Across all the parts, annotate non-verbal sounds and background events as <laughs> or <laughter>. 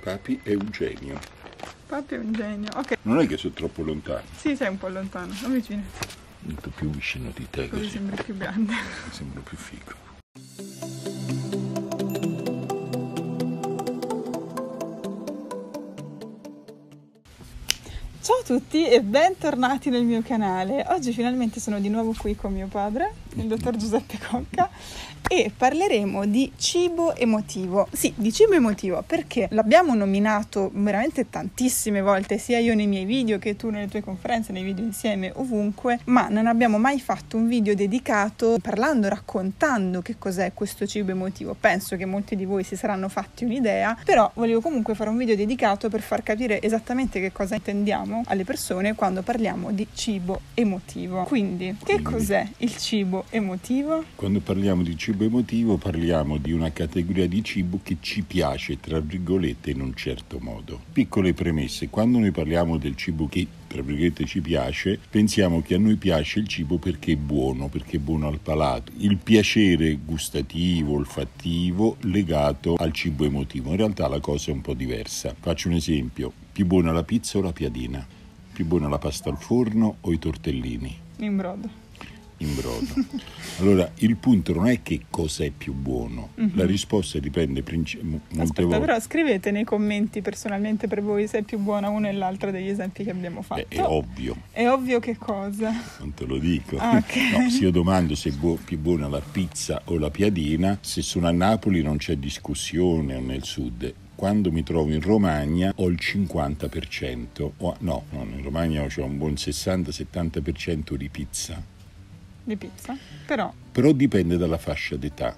Papi Eugenio. Papi Eugenio, ok. Non è che sono troppo lontano. Sì, sei un po' lontano, avvicinati. Molto più vicino di te così. così. sembri più grande. Sembro più figo. Ciao a tutti e bentornati nel mio canale. Oggi finalmente sono di nuovo qui con mio padre, il dottor Giuseppe Cocca, e parleremo di cibo emotivo. Sì, di cibo emotivo perché l'abbiamo nominato veramente tantissime volte, sia io nei miei video che tu nelle tue conferenze, nei video insieme, ovunque, ma non abbiamo mai fatto un video dedicato parlando, raccontando che cos'è questo cibo emotivo. Penso che molti di voi si saranno fatti un'idea, però volevo comunque fare un video dedicato per far capire esattamente che cosa intendiamo alle persone quando parliamo di cibo emotivo. Quindi, che Quindi, cos'è il cibo emotivo? Quando parliamo di cibo sviluppo emotivo parliamo di una categoria di cibo che ci piace, tra virgolette, in un certo modo. Piccole premesse, quando noi parliamo del cibo che, tra virgolette, ci piace, pensiamo che a noi piace il cibo perché è buono, perché è buono al palato. Il piacere gustativo, olfattivo, legato al cibo emotivo. In realtà la cosa è un po' diversa. Faccio un esempio, più buona la pizza o la piadina? Più buona la pasta al forno o i tortellini? In brodo in brodo. Allora, il punto non è che cosa è più buono, mm-hmm. la risposta dipende princi- molte Aspetta, volte. Però scrivete nei commenti personalmente per voi se è più buona una e l'altra degli esempi che abbiamo fatto. Beh, è ovvio. È ovvio che cosa? Non te lo dico. Ah, okay. no, se io domando se è bu- più buona la pizza o la piadina, se sono a Napoli non c'è discussione o nel sud quando mi trovo in Romagna ho il 50%, o, no, no, in Romagna ho un buon 60-70% di pizza di pizza, però... Però dipende dalla fascia d'età.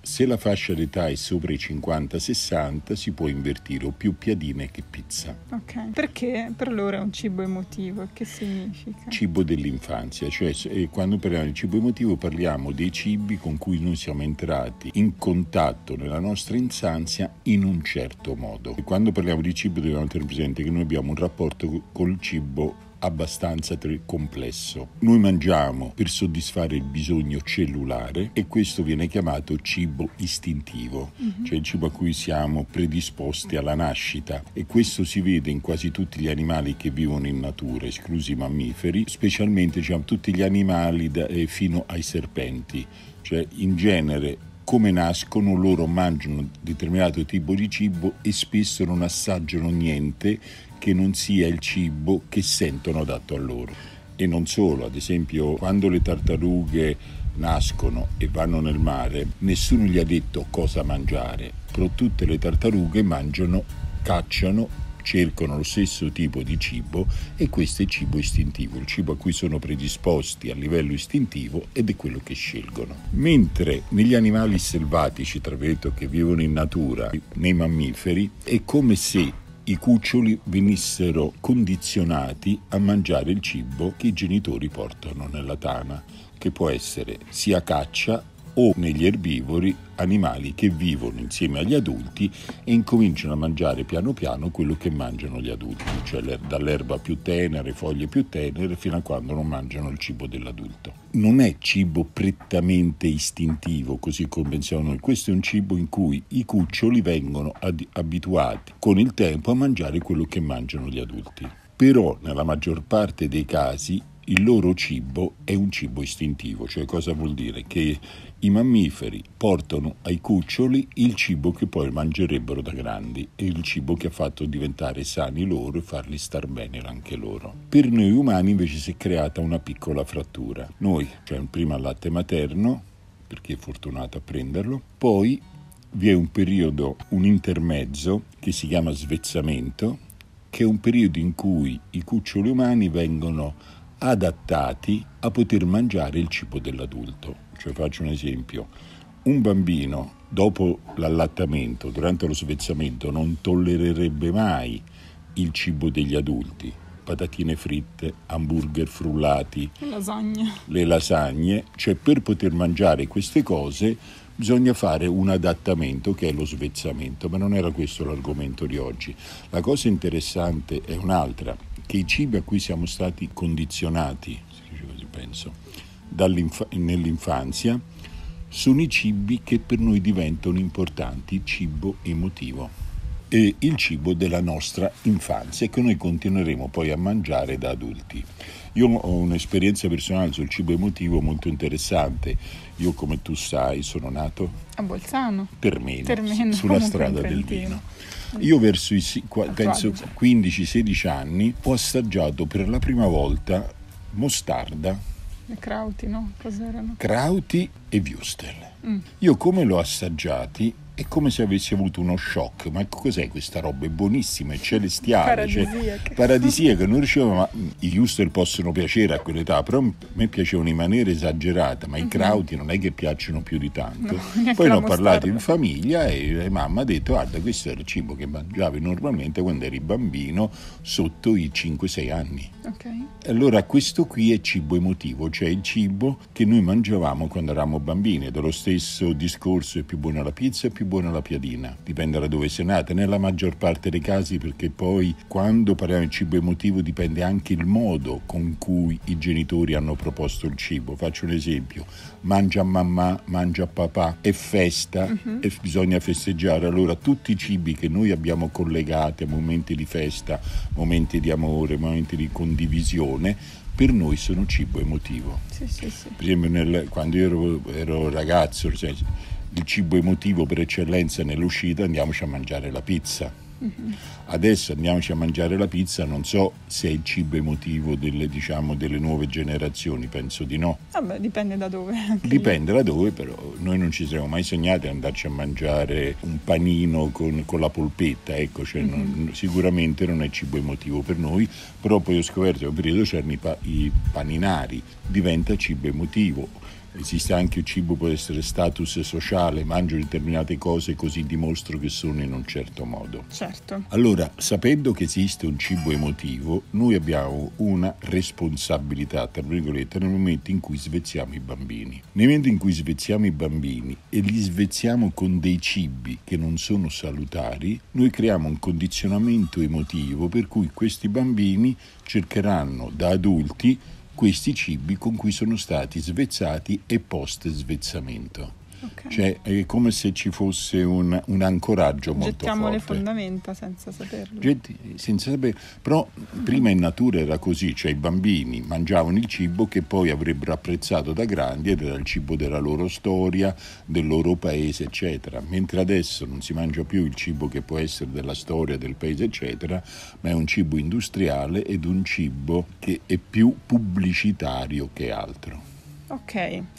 Se la fascia d'età è sopra i 50-60 si può invertire o più piadine che pizza. Ok, perché per loro è un cibo emotivo? Che significa? Cibo dell'infanzia, cioè eh, quando parliamo di cibo emotivo parliamo dei cibi con cui noi siamo entrati in contatto nella nostra infanzia in un certo modo. E quando parliamo di cibo dobbiamo tenere presente che noi abbiamo un rapporto col cibo abbastanza complesso. Noi mangiamo per soddisfare il bisogno cellulare e questo viene chiamato cibo istintivo, mm-hmm. cioè il cibo a cui siamo predisposti alla nascita e questo si vede in quasi tutti gli animali che vivono in natura, esclusi i mammiferi, specialmente diciamo, tutti gli animali da, eh, fino ai serpenti. Cioè, in genere come nascono, loro mangiano determinato tipo di cibo e spesso non assaggiano niente che non sia il cibo che sentono adatto a loro. E non solo, ad esempio quando le tartarughe nascono e vanno nel mare, nessuno gli ha detto cosa mangiare, però tutte le tartarughe mangiano, cacciano cercano lo stesso tipo di cibo e questo è il cibo istintivo, il cibo a cui sono predisposti a livello istintivo ed è quello che scelgono. Mentre negli animali selvatici, tra virgolette, che vivono in natura, nei mammiferi, è come se i cuccioli venissero condizionati a mangiare il cibo che i genitori portano nella tana, che può essere sia caccia o negli erbivori animali che vivono insieme agli adulti e incominciano a mangiare piano piano quello che mangiano gli adulti, cioè dall'erba più tenera, foglie più tenere, fino a quando non mangiano il cibo dell'adulto. Non è cibo prettamente istintivo, così come pensiamo noi, questo è un cibo in cui i cuccioli vengono ad- abituati con il tempo a mangiare quello che mangiano gli adulti. Però nella maggior parte dei casi il loro cibo è un cibo istintivo, cioè cosa vuol dire? Che i mammiferi portano ai cuccioli il cibo che poi mangerebbero da grandi e il cibo che ha fatto diventare sani loro e farli star bene anche loro. Per noi umani invece si è creata una piccola frattura. Noi, cioè prima il latte materno, perché è fortunato a prenderlo, poi vi è un periodo, un intermezzo che si chiama svezzamento, che è un periodo in cui i cuccioli umani vengono adattati a poter mangiare il cibo dell'adulto. Cioè faccio un esempio, un bambino dopo l'allattamento, durante lo svezzamento, non tollererebbe mai il cibo degli adulti, patatine fritte, hamburger frullati, lasagne. le lasagne, cioè per poter mangiare queste cose bisogna fare un adattamento che è lo svezzamento, ma non era questo l'argomento di oggi. La cosa interessante è un'altra che i cibi a cui siamo stati condizionati, così penso, nell'infanzia, sono i cibi che per noi diventano importanti, cibo emotivo e il cibo della nostra infanzia che noi continueremo poi a mangiare da adulti. Io ho un'esperienza personale sul cibo emotivo molto interessante. Io, come tu sai, sono nato a Bolzano, per Termeno sulla strada del vino. Io verso i 15-16 anni ho assaggiato per la prima volta mostarda. E crauti, no? Cos'erano? Crauti e Würstel. Mm. Io come l'ho assaggiati è come se avessi avuto uno shock. Ma cos'è questa roba? È buonissima, è celestiale, cioè, paradisiaca. Cioè, paradisiaca. Non riuscivo, ma i Huster possono piacere a quell'età, però a me piacevano in maniera esagerata, ma mm-hmm. i Krauti mhm. non è che piacciono più di tanto. No, <laughs> Poi ne ho parlato in famiglia e mamma ha detto, guarda, questo era il cibo che mangiavi normalmente quando eri bambino sotto i 5-6 anni. Okay. Allora questo qui è cibo emotivo, cioè il cibo che noi mangiavamo quando eravamo bambini, dello stesso discorso è più buona la pizza, è più buona la piadina, dipende da dove sei nata, nella maggior parte dei casi perché poi quando parliamo di cibo emotivo dipende anche il modo con cui i genitori hanno proposto il cibo. Faccio un esempio, mangia mamma, mangia papà, è festa uh-huh. e bisogna festeggiare. Allora tutti i cibi che noi abbiamo collegati a momenti di festa, momenti di amore, momenti di condivisione, per noi sono cibo emotivo. Sì, sì, sì. Per esempio nel, quando io ero, ero ragazzo, cioè, il cibo emotivo per eccellenza nell'uscita, andiamoci a mangiare la pizza. Mm-hmm. Adesso andiamoci a mangiare la pizza, non so se è il cibo emotivo delle, diciamo, delle nuove generazioni, penso di no. Vabbè, dipende da dove. Dipende da dove, però noi non ci siamo mai sognati ad andarci a mangiare un panino con, con la polpetta, ecco, cioè mm-hmm. non, mhm. sicuramente non è cibo emotivo per noi, però poi ho scoperto che un periodo c'erano i, pa- i paninari, diventa cibo emotivo Esiste anche il cibo può essere status sociale, mangio determinate cose così dimostro che sono in un certo modo. Certo. Allora, sapendo che esiste un cibo emotivo, noi abbiamo una responsabilità, tra virgolette, nel momento in cui svezziamo i bambini. Nel momento in cui svezziamo i bambini e li svezziamo con dei cibi che non sono salutari, noi creiamo un condizionamento emotivo per cui questi bambini cercheranno da adulti questi cibi con cui sono stati svezzati e post svezzamento. Okay. Cioè è come se ci fosse un, un ancoraggio molto Gettiamo forte. Gettiamo le fondamenta senza saperlo. Getti, senza saperlo. Però prima in natura era così, cioè i bambini mangiavano il cibo che poi avrebbero apprezzato da grandi ed era il cibo della loro storia, del loro paese, eccetera. Mentre adesso non si mangia più il cibo che può essere della storia, del paese, eccetera, ma è un cibo industriale ed un cibo che è più pubblicitario che altro. Ok,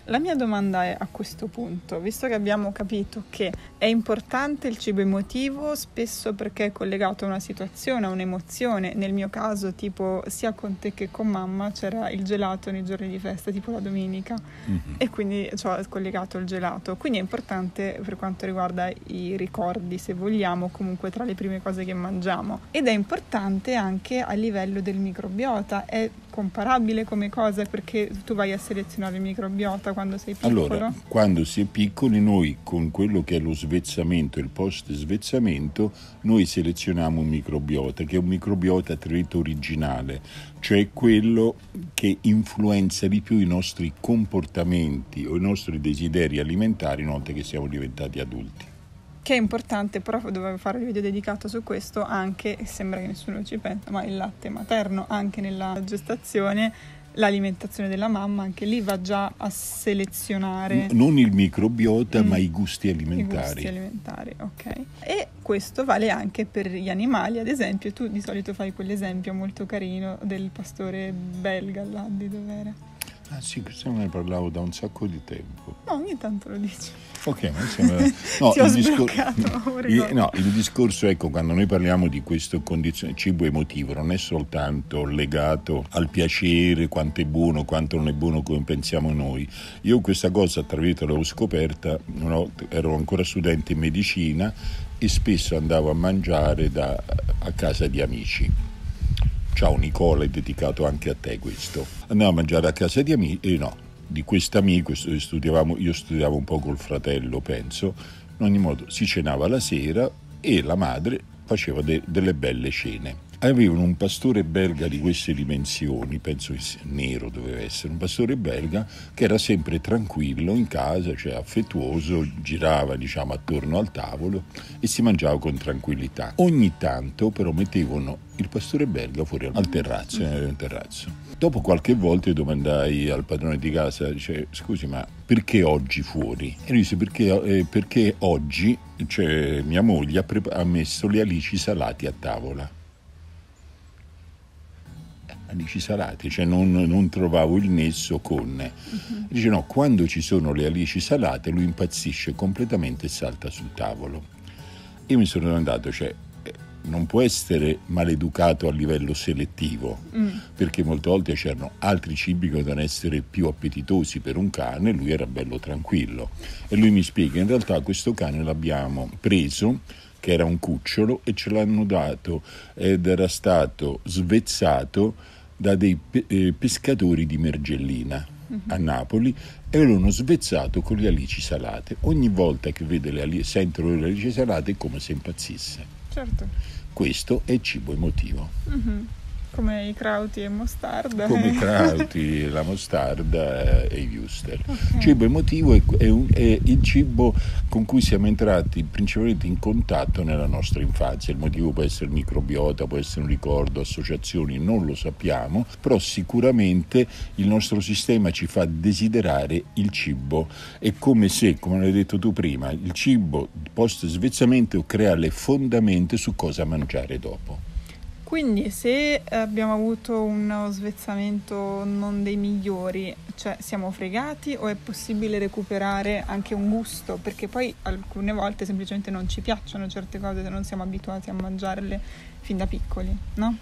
la mia domanda è a questo punto, visto che abbiamo capito che è importante il cibo emotivo spesso perché è collegato a una situazione, a un'emozione, nel mio caso tipo sia con te che con mamma c'era il gelato nei giorni di festa, tipo la domenica, mm-hmm. e quindi ho cioè, collegato il gelato, quindi è importante per quanto riguarda i ricordi, se vogliamo, comunque tra le prime cose che mangiamo, ed è importante anche a livello del microbiota, è comparabile come cosa perché tu vai a selezionare il microbiota quando sei piccolo? Allora, quando si è piccoli noi con quello che è lo svezzamento, il post svezzamento, noi selezioniamo un microbiota che è un microbiota trito originale, cioè quello che influenza di più i nostri comportamenti o i nostri desideri alimentari una volta che siamo diventati adulti che è importante, però dovevo fare il video dedicato su questo anche, e sembra che nessuno ci pensa, ma il latte materno anche nella gestazione l'alimentazione della mamma, anche lì va già a selezionare. non il microbiota, mm. ma i gusti alimentari. I gusti alimentari, ok. E questo vale anche per gli animali, ad esempio, tu di solito fai quell'esempio molto carino del pastore belga là di dov'era. Ah sì, questo me ne parlavo da un sacco di tempo. No, ogni tanto lo dici. Ok, ma sembra... <laughs> No, il, discor... <laughs> il, no il discorso, ecco, quando noi parliamo di questo condizion... cibo emotivo, non è soltanto legato al piacere, quanto è buono, quanto non è buono, come pensiamo noi. Io questa cosa, tra virgolette, l'ho scoperta, volta, ero ancora studente in medicina e spesso andavo a mangiare da... a casa di amici Ciao Nicola, è dedicato anche a te questo. Andiamo a mangiare a casa di amici, eh, no, di quest'amico, eh, studiavamo, io studiavo un po' col fratello, penso. In ogni modo, si cenava la sera e la madre faceva de- delle belle cene avevano un pastore belga di queste dimensioni, penso che nero doveva essere, un pastore belga che era sempre tranquillo in casa, cioè affettuoso, girava diciamo attorno al tavolo e si mangiava con tranquillità. Ogni tanto però mettevano il pastore belga fuori al terrazzo, mm-hmm. terrazzo. Dopo qualche volta domandai al padrone di casa, dice, scusi ma perché oggi fuori? E lui disse perché, eh, perché oggi cioè, mia moglie ha, pre- ha messo le alici salate a tavola. Dici salate, cioè non, non trovavo il nesso con... Uh-huh. Dice no, quando ci sono le alici salate lui impazzisce completamente e salta sul tavolo. Io mi sono domandato, cioè eh, non può essere maleducato a livello selettivo, mm. perché molte volte c'erano altri cibi che dovevano essere più appetitosi per un cane, lui era bello tranquillo. E lui mi spiega, in realtà questo cane l'abbiamo preso, che era un cucciolo, e ce l'hanno dato ed era stato svezzato da dei eh, pescatori di Mergellina mhm. a Napoli e l'hanno svezzato con le alici salate. Ogni volta che vede le alici, sentono le alici salate è come se impazzisse. Certo. Questo è cibo emotivo. Uh-huh. Come i crauti e mostarda. Come i <laughs> crauti, la mostarda e i wuster. Okay. Il cibo emotivo è, è, un, è, il cibo con cui siamo entrati principalmente in contatto nella nostra infanzia. Il motivo può essere microbiota, può essere un ricordo, associazioni, non lo sappiamo, però sicuramente il nostro sistema ci fa desiderare il cibo. È come se, come l'hai detto tu prima, il cibo post svezzamento crea le fondamenta su cosa mangiare dopo. Quindi se abbiamo avuto uno svezzamento non dei migliori, cioè siamo fregati o è possibile recuperare anche un gusto? Perché poi alcune volte semplicemente non ci piacciono certe cose se non siamo abituati a mangiarle fin da piccoli, no?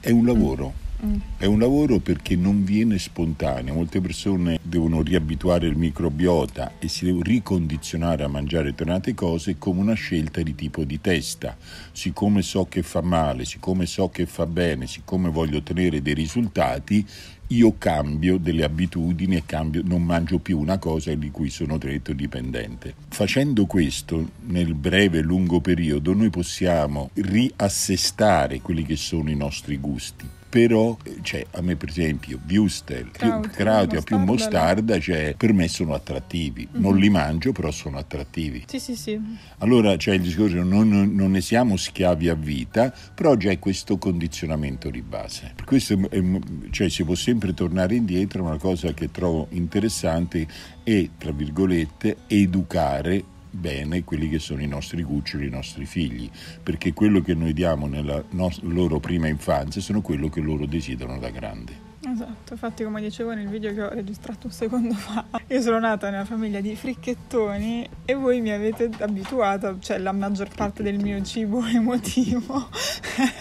è un lavoro. Mm. È un lavoro perché non viene spontaneo, molte persone devono riabituare il microbiota e si devono ricondizionare a mangiare determinate cose come una scelta di tipo di testa. Siccome so che fa male, siccome so che fa bene, siccome voglio ottenere dei risultati, io cambio delle abitudini e cambio, non mangio più una cosa di cui sono diretto dipendente. Facendo questo nel breve e lungo periodo noi possiamo riassestare quelli che sono i nostri gusti, però cioè, a me per esempio Wustel, più Krautia, più mostarda cioè, per me sono attrattivi mm-hmm. non mhm. li mangio però sono attrattivi sì sì sì allora c'è cioè, il discorso non, non, ne siamo schiavi a vita però c'è questo condizionamento di base per questo è, cioè, si può sempre tornare indietro una cosa che trovo interessante è tra virgolette educare bene quelli che sono i nostri cuccioli, i nostri figli, perché quello che noi diamo nella no- loro prima infanzia sono quello che loro desiderano da grande. Esatto, infatti come dicevo nel video che ho registrato un secondo fa, <laughs> io sono nata nella famiglia di fricchettoni e voi mi avete abituata, cioè la maggior parte del mio cibo <laughs> emotivo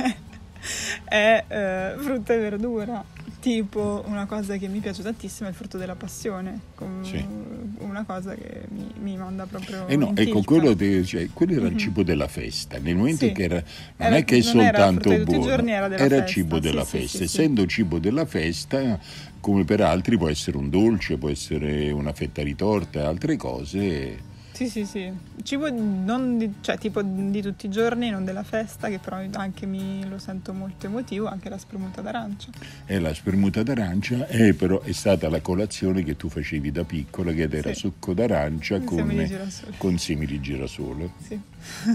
<laughs> è eh, frutta e verdura Tipo una cosa che mi piace tantissimo è il frutto della passione, sì. una cosa che mi, mi manda proprio... Eh no, ecco, quello, de, cioè, quello, era mm-hmm. il cibo della festa, nel momento sì. che era... Non era, è che è soltanto era buono, era, era festa. cibo della sì, festa, essendo cibo della festa, come per altri può essere un dolce, può essere una fetta di torta, altre cose sì, sì, sì. Cibo di, cioè, tipo di tutti i giorni, non della festa, che però anche mi lo sento molto emotivo, anche la spermuta d'arancia. E la spermuta d'arancia è però è stata la colazione che tu facevi da piccola, che era sì. succo d'arancia con, con, di girasole. Sì.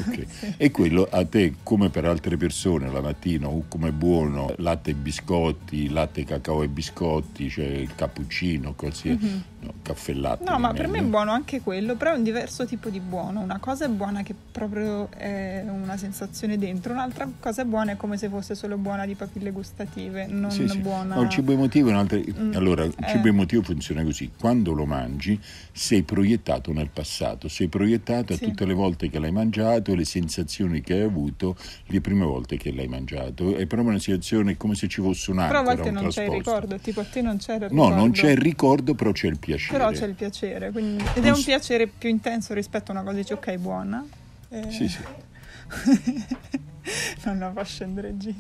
Okay. E quello a te, come per altre persone, la mattina o uh, come buono latte e biscotti, latte, cacao e biscotti, cioè il cappuccino, qualsiasi mm-hmm. no, caffè latte. No, ma per me è buono anche quello, però è un diverso tipo di buono. Una cosa è buona che proprio è una sensazione dentro, un'altra cosa è buona è come se fosse solo buona di papille gustative, non sì, sì. buona. No, il cibo emotivo è un'altra. Mm, allora, il eh. cibo emotivo funziona così: quando lo mangi sei proiettato nel passato, sei proiettato a tutte le volte che l'hai mangiato mangiato, le sensazioni che hai avuto le prime volte che l'hai mangiato. È proprio una situazione come se ci fosse un'altra. Però a volte non trasporto. c'è il ricordo, tipo a te non c'era il ricordo. No, non c'è il ricordo, però c'è il piacere. Però c'è il piacere, quindi... ed è un piacere più intenso rispetto a una cosa dici ok, buona. E... Eh. Sì, sì. <laughs> non la fa scendere Gin.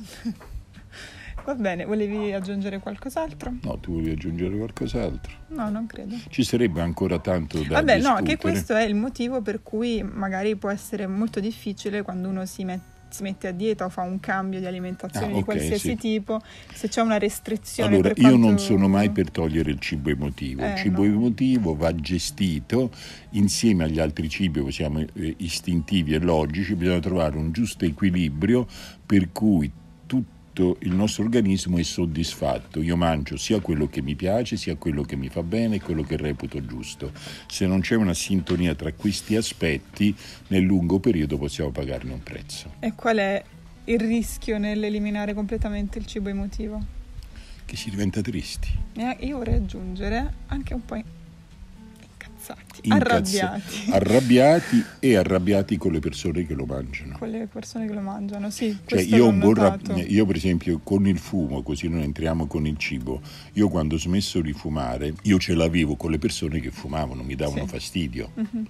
Va bene, volevi aggiungere qualcos'altro? No, tu volevi aggiungere qualcos'altro? No, non credo. Ci sarebbe ancora tanto da Vabbè, discutere. no, che questo è il motivo per cui magari può essere molto difficile quando uno si mette si mette a dieta o fa un cambio di alimentazione ah, okay, di qualsiasi sì. tipo, se c'è una restrizione. Allora, io quanto... non sono mai per togliere il cibo emotivo. Eh, il cibo no. emotivo va gestito insieme agli altri cibi, siamo eh, istintivi e logici, bisogna trovare un giusto equilibrio per cui tutto il nostro organismo è soddisfatto, io mangio sia quello che mi piace, sia quello che mi fa bene quello che reputo giusto. Se non c'è una sintonia tra questi aspetti, nel lungo periodo possiamo pagarne un prezzo. E qual è il rischio nell'eliminare completamente il cibo emotivo? Che si diventa tristi. io vorrei aggiungere anche un po' incazzati, Incazz- arrabbiati. Arrabbiati e arrabbiati con le persone che lo mangiano. Con le persone che lo mangiano, sì. Cioè io, borra- io, per esempio con il fumo, così non entriamo con il cibo, io quando ho smesso di fumare, io ce l'avevo con le persone che fumavano, mi davano sì. fastidio. Mm-hmm.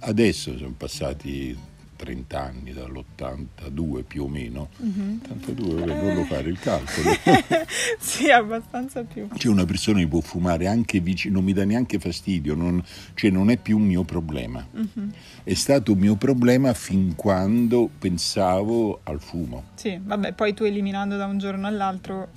Adesso sono passati 30 anni, dall'82 più o meno, mm-hmm. 82, vabbè, non eh. lo fare il calcolo. <laughs> sì, abbastanza più. Cioè una persona che può fumare anche vicino, non mi dà neanche fastidio, non, cioè non è più un mio problema. Mm-hmm. È stato un mio problema fin quando pensavo al fumo. Sì, vabbè, poi tu eliminando da un giorno all'altro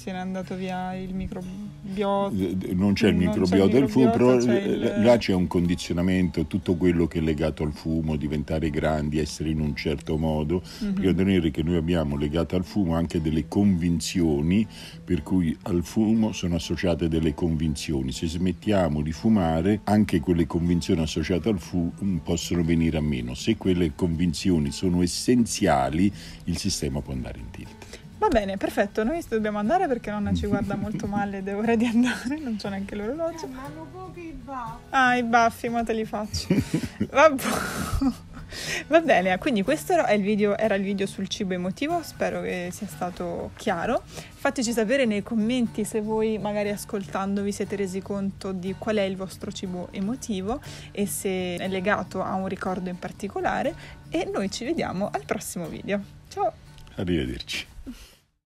se n'è andato via il microbiota. Eh, non c'è il microbiota del fumo, però eh, il... là c'è un condizionamento, tutto quello che è legato al fumo, diventare grandi, essere in un certo modo. Mm-hmm. tenere che noi abbiamo legato al fumo anche delle convinzioni, per cui al fumo sono associate delle convinzioni. Se smettiamo di fumare, anche quelle convinzioni associate al fumo mm, possono venire a meno. Se quelle convinzioni sono essenziali, il sistema può andare in tilt. Va bene, perfetto, noi dobbiamo andare perché nonna ci guarda molto <laughs> male ed è ora di andare, non c'è neanche l'orologio. Eh, ma hanno pochi baffi. Ah, i baffi, ma te li faccio. Vabbè. <laughs> Va bene, quindi questo era il, video, era il, video, sul cibo emotivo, spero che sia stato chiaro. Fateci sapere nei commenti se voi magari ascoltando vi siete resi conto di qual è il vostro cibo emotivo e se è legato a un ricordo in particolare e noi ci vediamo al prossimo video. Ciao! Arrivederci.